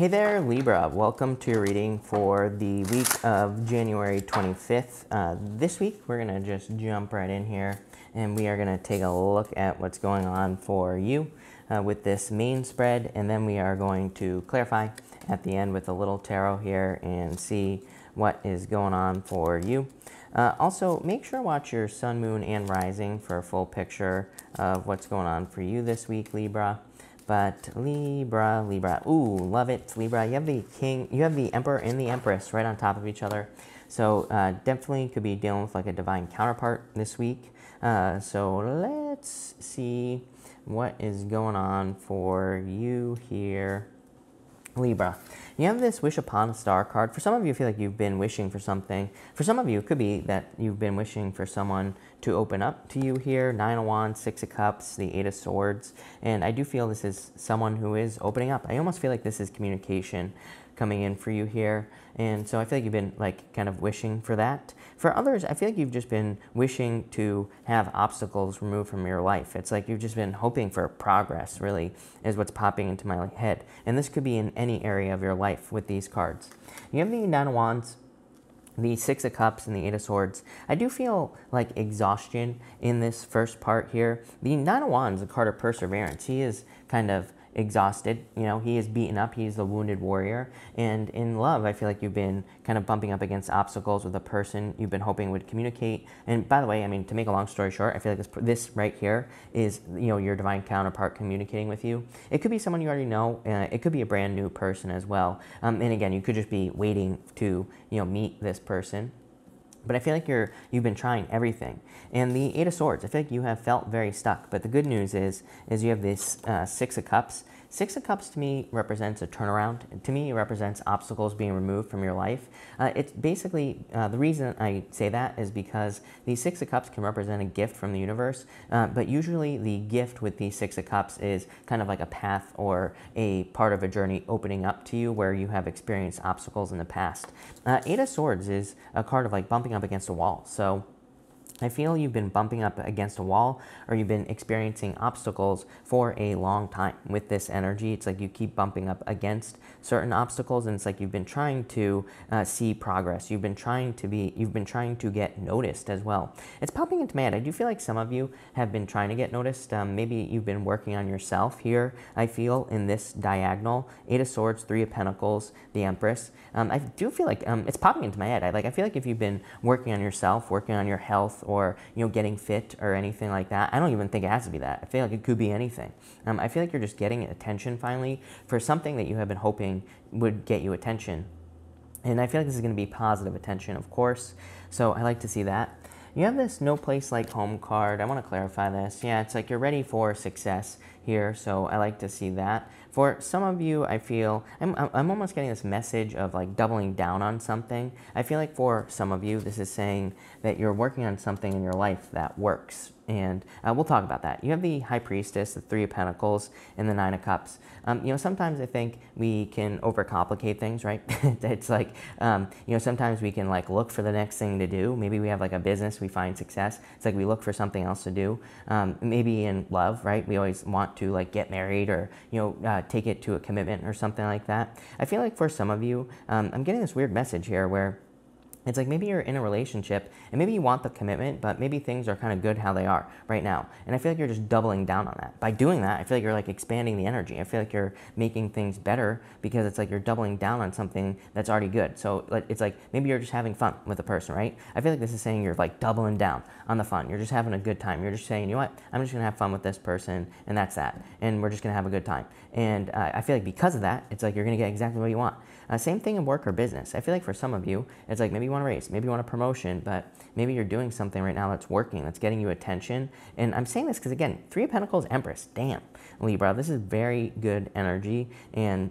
Hey there, Libra. Welcome to your reading for the week of January 25th. Uh, this week, we're going to just jump right in here and we are going to take a look at what's going on for you uh, with this main spread. And then we are going to clarify at the end with a little tarot here and see what is going on for you. Uh, also, make sure to watch your sun, moon, and rising for a full picture of what's going on for you this week, Libra. But Libra, Libra, ooh, love it, Libra. You have the King, you have the Emperor and the Empress right on top of each other. So uh, definitely could be dealing with like a divine counterpart this week. Uh, so let's see what is going on for you here. Libra, you have this wish upon a star card. For some of you, I feel like you've been wishing for something. For some of you, it could be that you've been wishing for someone to open up to you here. Nine of Wands, Six of Cups, the Eight of Swords. And I do feel this is someone who is opening up. I almost feel like this is communication coming in for you here. And so I feel like you've been like kind of wishing for that. For others, I feel like you've just been wishing to have obstacles removed from your life. It's like you've just been hoping for progress, really, is what's popping into my head. And this could be in any area of your life with these cards. You have the Nine of Wands, the Six of Cups and the Eight of Swords. I do feel like exhaustion in this first part here. The Nine of Wands, the card of perseverance. He is kind of exhausted. You know, he is beaten up. He's the wounded warrior. And in love, I feel like you've been kind of bumping up against obstacles with a person you've been hoping would communicate. And by the way, I mean, to make a long story short, I feel like this, this right here is, you know, your divine counterpart communicating with you. It could be someone you already know. Uh, it could be a brand new person as well. Um, and again, you could just be waiting to, you know, meet this person. But I feel like you're you've been trying everything. And the Eight of Swords, I feel like you have felt very stuck. But the good news is is you have this uh, Six of Cups Six of Cups to me represents a turnaround. To me, it represents obstacles being removed from your life. Uh, it's basically, uh, the reason I say that is because the Six of Cups can represent a gift from the universe, uh, but usually the gift with the Six of Cups is kind of like a path or a part of a journey opening up to you where you have experienced obstacles in the past. Uh, Eight of Swords is a card of like bumping up against a wall. So I feel you've been bumping up against a wall or you've been experiencing obstacles for a long time with this energy. It's like you keep bumping up against certain obstacles and it's like you've been trying to uh, see progress. You've been trying to be, you've been trying to get noticed as well. It's popping into my head. I do feel like some of you have been trying to get noticed. Um, maybe you've been working on yourself here. I feel in this diagonal, Eight of Swords, Three of Pentacles, the Empress. Um, I do feel like um, it's popping into my head. I, like, I feel like if you've been working on yourself, working on your health, or you know getting fit or anything like that. I don't even think it has to be that. I feel like it could be anything. Um, I feel like you're just getting attention finally for something that you have been hoping would get you attention. And I feel like this is going to be positive attention, of course. So I like to see that. You have this no place like home card. I want to clarify this. Yeah, it's like you're ready for success here, so I like to see that. For some of you, I feel, I'm, I'm almost getting this message of like doubling down on something. I feel like for some of you, this is saying that you're working on something in your life that works, and uh, we'll talk about that. You have the High Priestess, the Three of Pentacles, and the Nine of Cups. Um, you know, sometimes I think we can overcomplicate things, right? it's like, um, you know, sometimes we can like look for the next thing to do. Maybe we have like a business, we find success. It's like we look for something else to do. Um, maybe in love, right? We always want to like get married or, you know, uh, take it to a commitment or something like that. I feel like for some of you, um, I'm getting this weird message here where it's like maybe you're in a relationship and maybe you want the commitment, but maybe things are kind of good how they are right now. And I feel like you're just doubling down on that. By doing that, I feel like you're like expanding the energy. I feel like you're making things better because it's like you're doubling down on something that's already good. So it's like maybe you're just having fun with a person, right? I feel like this is saying you're like doubling down on the fun. You're just having a good time. You're just saying, you know what? I'm just going to have fun with this person and that's that. And we're just going to have a good time. And uh, I feel like because of that, it's like you're going to get exactly what you want. Uh, same thing in work or business. I feel like for some of you, it's like maybe you want a raise, maybe you want a promotion, but maybe you're doing something right now that's working, that's getting you attention. And I'm saying this because again, Three of Pentacles, Empress, damn, Libra, this is very good energy. And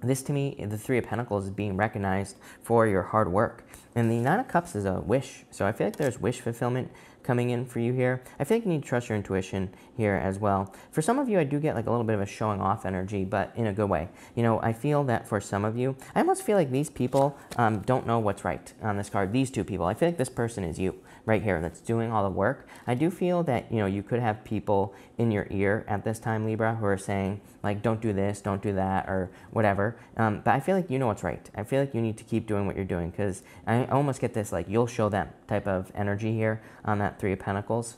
this to me, the Three of Pentacles is being recognized for your hard work. And the Nine of Cups is a wish. So I feel like there's wish fulfillment coming in for you here. I feel like you need to trust your intuition here as well. For some of you, I do get like a little bit of a showing off energy, but in a good way. You know, I feel that for some of you, I almost feel like these people um, don't know what's right on this card. These two people, I feel like this person is you right here that's doing all the work. I do feel that, you know, you could have people in your ear at this time, Libra, who are saying like, don't do this, don't do that, or whatever. Um, but I feel like you know what's right. I feel like you need to keep doing what you're doing because I almost get this like, you'll show them type of energy here on that Three of Pentacles.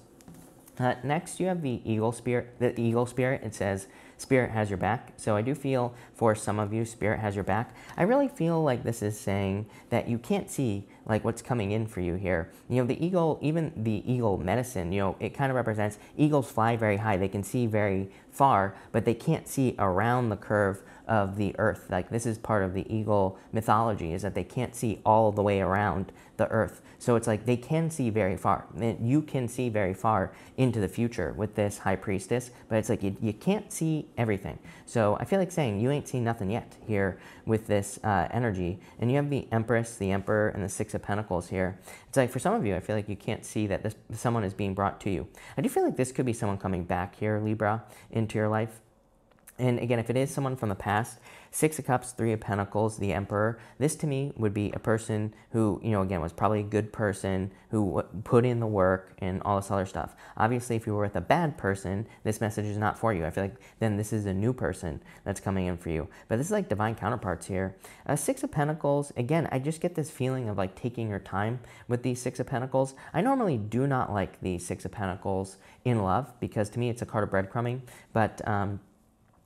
Uh, next, you have the Eagle Spirit. The Eagle Spirit, it says, Spirit has your back. So I do feel for some of you, Spirit has your back. I really feel like this is saying that you can't see like what's coming in for you here. You know, the eagle, even the eagle medicine, you know, it kind of represents eagles fly very high. They can see very far, but they can't see around the curve of the earth. Like this is part of the eagle mythology is that they can't see all the way around the earth. So it's like they can see very far. You can see very far into the future with this high priestess, but it's like you, you can't see everything. So I feel like saying you ain't seen nothing yet here with this uh, energy. And you have the empress, the emperor, and the six of of Pentacles here. It's like for some of you, I feel like you can't see that this someone is being brought to you. I do feel like this could be someone coming back here, Libra, into your life. And again, if it is someone from the past, Six of Cups, Three of Pentacles, the Emperor, this to me would be a person who, you know, again, was probably a good person who put in the work and all this other stuff. Obviously, if you were with a bad person, this message is not for you. I feel like then this is a new person that's coming in for you. But this is like divine counterparts here. Uh, six of Pentacles, again, I just get this feeling of like taking your time with these Six of Pentacles. I normally do not like the Six of Pentacles in love because to me it's a card of breadcrumbing, but um,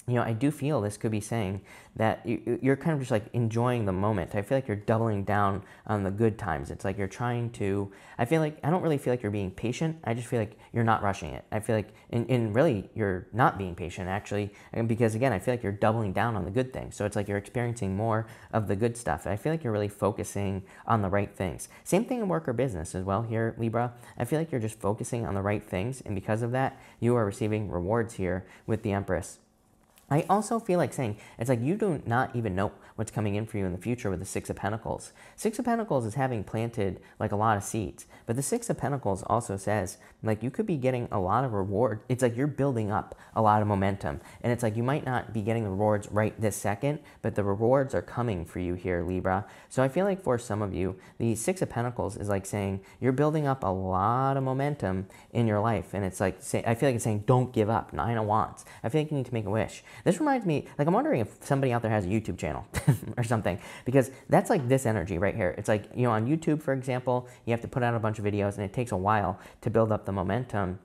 you know, I do feel this could be saying that you're kind of just like enjoying the moment. I feel like you're doubling down on the good times. It's like you're trying to, I feel like, I don't really feel like you're being patient. I just feel like you're not rushing it. I feel like, and, and really, you're not being patient actually, because again, I feel like you're doubling down on the good things. So it's like you're experiencing more of the good stuff. I feel like you're really focusing on the right things. Same thing in work or business as well here, Libra. I feel like you're just focusing on the right things. And because of that, you are receiving rewards here with the Empress. I also feel like saying it's like you do not even know what's coming in for you in the future with the Six of Pentacles. Six of Pentacles is having planted like a lot of seeds, but the Six of Pentacles also says like you could be getting a lot of reward. It's like you're building up a lot of momentum, and it's like you might not be getting the rewards right this second, but the rewards are coming for you here, Libra. So I feel like for some of you, the Six of Pentacles is like saying you're building up a lot of momentum in your life, and it's like say, I feel like it's saying don't give up. Nine of Wands. I feel like you need to make a wish. This reminds me, like I'm wondering if somebody out there has a YouTube channel or something, because that's like this energy right here. It's like, you know, on YouTube, for example, you have to put out a bunch of videos and it takes a while to build up the momentum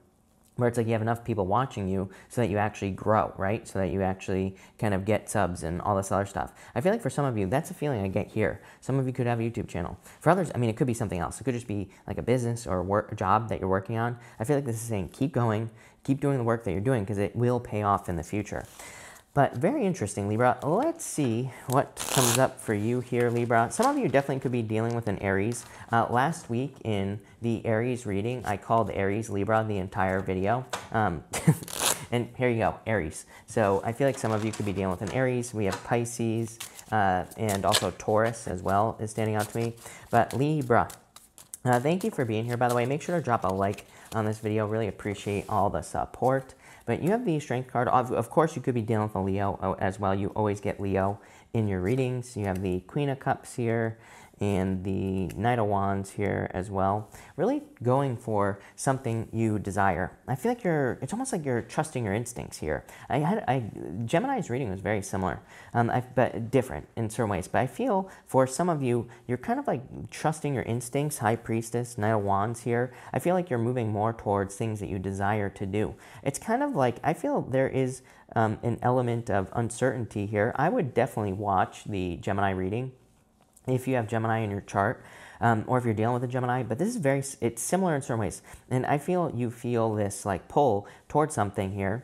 where it's like you have enough people watching you so that you actually grow, right? So that you actually kind of get subs and all this other stuff. I feel like for some of you, that's a feeling I get here. Some of you could have a YouTube channel. For others, I mean, it could be something else. It could just be like a business or a work, job that you're working on. I feel like this is saying keep going, keep doing the work that you're doing because it will pay off in the future. But very interesting, Libra. Let's see what comes up for you here, Libra. Some of you definitely could be dealing with an Aries. Uh, last week in the Aries reading, I called Aries Libra the entire video. Um, and here you go, Aries. So I feel like some of you could be dealing with an Aries. We have Pisces uh, and also Taurus as well is standing out to me. But Libra, uh, thank you for being here, by the way. Make sure to drop a like on this video. Really appreciate all the support. But you have the Strength card. Of, of course, you could be dealing with a Leo oh, as well. You always get Leo in your readings. You have the Queen of Cups here and the Knight of Wands here as well. Really going for something you desire. I feel like you're, it's almost like you're trusting your instincts here. I had, I, Gemini's reading was very similar, um, I, but different in certain ways. But I feel for some of you, you're kind of like trusting your instincts, High Priestess, Knight of Wands here. I feel like you're moving more towards things that you desire to do. It's kind of like, I feel there is um, an element of uncertainty here. I would definitely watch the Gemini reading if you have Gemini in your chart, um, or if you're dealing with a Gemini, but this is very, it's similar in certain ways. And I feel you feel this like pull towards something here.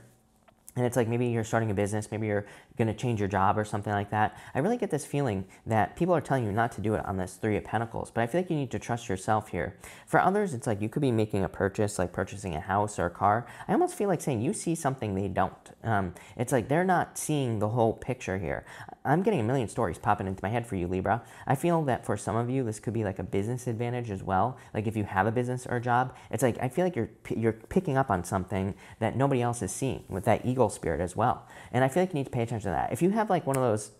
And it's like maybe you're starting a business, maybe you're going to change your job or something like that. I really get this feeling that people are telling you not to do it on this Three of Pentacles, but I feel like you need to trust yourself here. For others, it's like you could be making a purchase, like purchasing a house or a car. I almost feel like saying you see something they don't. Um, it's like they're not seeing the whole picture here. I'm getting a million stories popping into my head for you, Libra. I feel that for some of you, this could be like a business advantage as well. Like if you have a business or a job, it's like I feel like you're you're picking up on something that nobody else is seeing with that eagle spirit as well. And I feel like you need to pay attention that. If you have like one of those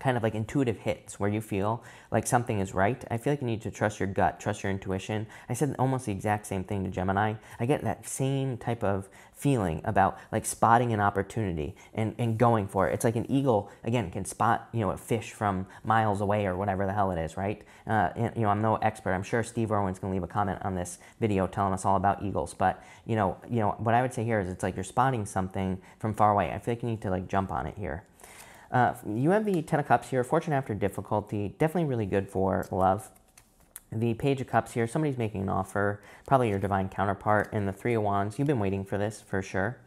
kind of like intuitive hits where you feel like something is right. I feel like you need to trust your gut, trust your intuition. I said almost the exact same thing to Gemini. I get that same type of feeling about like spotting an opportunity and, and going for it. It's like an eagle, again, can spot, you know, a fish from miles away or whatever the hell it is, right? Uh, and, you know, I'm no expert. I'm sure Steve Irwin's going to leave a comment on this video telling us all about eagles. But, you know, you know, what I would say here is it's like you're spotting something from far away. I feel like you need to like jump on it here. Uh, you have the Ten of Cups here, Fortune After Difficulty, definitely really good for love. The Page of Cups here, somebody's making an offer, probably your divine counterpart, and the Three of Wands. You've been waiting for this for sure.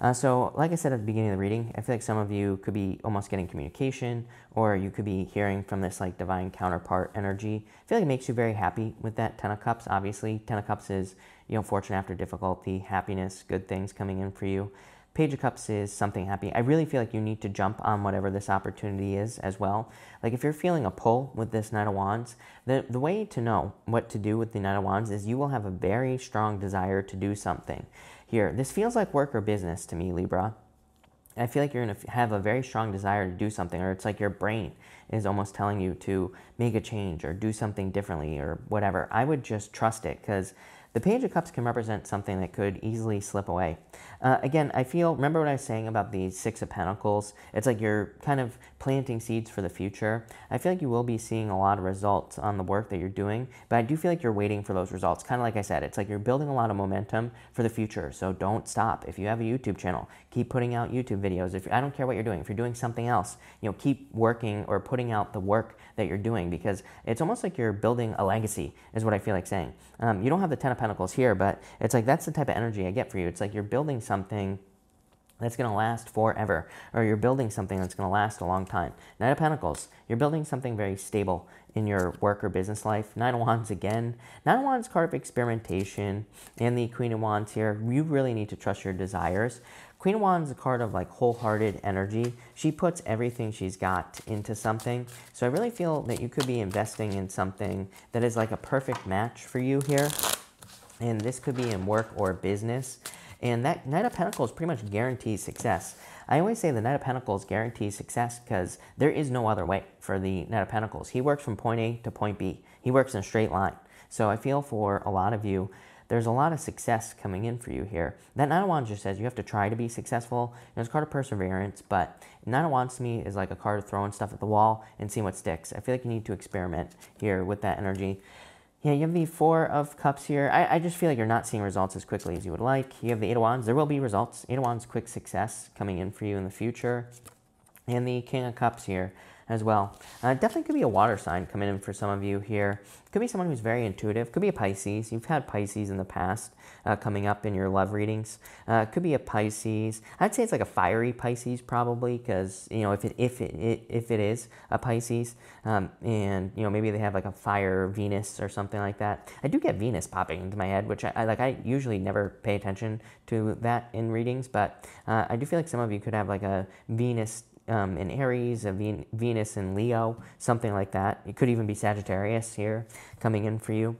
Uh, so, like I said at the beginning of the reading, I feel like some of you could be almost getting communication, or you could be hearing from this like divine counterpart energy. I feel like it makes you very happy with that Ten of Cups. Obviously, Ten of Cups is you know fortune after difficulty, happiness, good things coming in for you. Page of Cups is something happy. I really feel like you need to jump on whatever this opportunity is as well. Like if you're feeling a pull with this Knight of Wands, the, the way to know what to do with the Knight of Wands is you will have a very strong desire to do something. Here, this feels like work or business to me, Libra. I feel like you're going to have a very strong desire to do something, or it's like your brain is almost telling you to make a change or do something differently or whatever. I would just trust it because the Page of Cups can represent something that could easily slip away. Uh, again, I feel, remember what I was saying about the Six of Pentacles? It's like you're kind of planting seeds for the future. I feel like you will be seeing a lot of results on the work that you're doing, but I do feel like you're waiting for those results. Kind of like I said, it's like you're building a lot of momentum for the future, so don't stop. If you have a YouTube channel, keep putting out YouTube videos. If I don't care what you're doing, if you're doing something else, you know, keep working or putting out the work that you're doing because it's almost like you're building a legacy is what I feel like saying. Um, you don't have the Ten of pentacles here, but it's like that's the type of energy I get for you. It's like you're building something that's going to last forever, or you're building something that's going to last a long time. Knight of Pentacles, you're building something very stable in your work or business life. Nine of Wands again. Nine of Wands card of experimentation and the Queen of Wands here. You really need to trust your desires. Queen of Wands is a card of like wholehearted energy. She puts everything she's got into something. So I really feel that you could be investing in something that is like a perfect match for you here and this could be in work or business. And that Knight of Pentacles pretty much guarantees success. I always say the Knight of Pentacles guarantees success because there is no other way for the Knight of Pentacles. He works from point A to point B. He works in a straight line. So I feel for a lot of you, there's a lot of success coming in for you here. That Nine of Wands just says you have to try to be successful. You know, it's a card of perseverance, but Nine of Wands to me is like a card of throwing stuff at the wall and seeing what sticks. I feel like you need to experiment here with that energy. Yeah, you have the Four of Cups here. I, I, just feel like you're not seeing results as quickly as you would like. You have the Eight of Wands. There will be results. Eight of Wands, quick success coming in for you in the future. And the King of Cups here as well. Uh, definitely could be a water sign coming in for some of you here. Could be someone who's very intuitive. Could be a Pisces. You've had Pisces in the past uh, coming up in your love readings. Uh, could be a Pisces. I'd say it's like a fiery Pisces probably because, you know, if it, if it, it, if it is a Pisces um, and, you know, maybe they have like a fire Venus or something like that. I do get Venus popping into my head, which I, I like. I usually never pay attention to that in readings, but uh, I do feel like some of you could have like a Venus um, in Aries, a Venus in Leo, something like that. It could even be Sagittarius here coming in for you.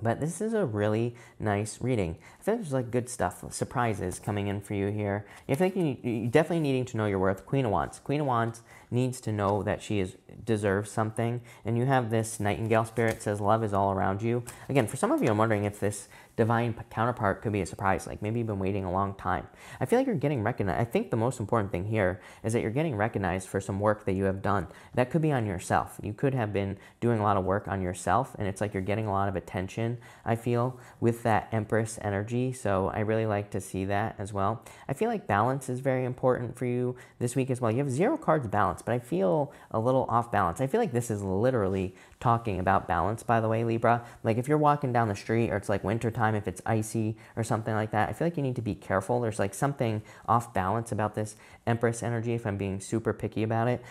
But this is a really nice reading. I think there's like good stuff, surprises coming in for you here. I think you definitely needing to know your worth. Queen of Wands. Queen of Wands needs to know that she is deserves something. And you have this Nightingale spirit says love is all around you. Again, for some of you, I'm wondering if this divine counterpart could be a surprise. Like maybe you've been waiting a long time. I feel like you're getting recognized. I think the most important thing here is that you're getting recognized for some work that you have done. That could be on yourself. You could have been doing a lot of work on yourself and it's like you're getting a lot of attention, I feel, with that Empress energy. So I really like to see that as well. I feel like balance is very important for you this week as well. You have zero cards balanced, but I feel a little off balance. I feel like this is literally talking about balance, by the way, Libra. Like if you're walking down the street or it's like wintertime, if it's icy or something like that, I feel like you need to be careful. There's like something off balance about this Empress energy if I'm being super picky about it.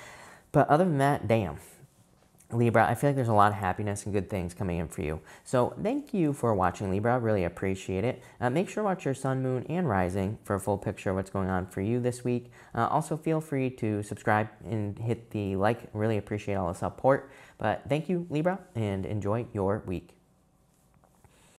But other than that, damn, Libra, I feel like there's a lot of happiness and good things coming in for you. So thank you for watching, Libra. Really appreciate it. Uh, make sure to watch your sun, moon, and rising for a full picture of what's going on for you this week. Uh, also, feel free to subscribe and hit the like. Really appreciate all the support. But thank you, Libra, and enjoy your week.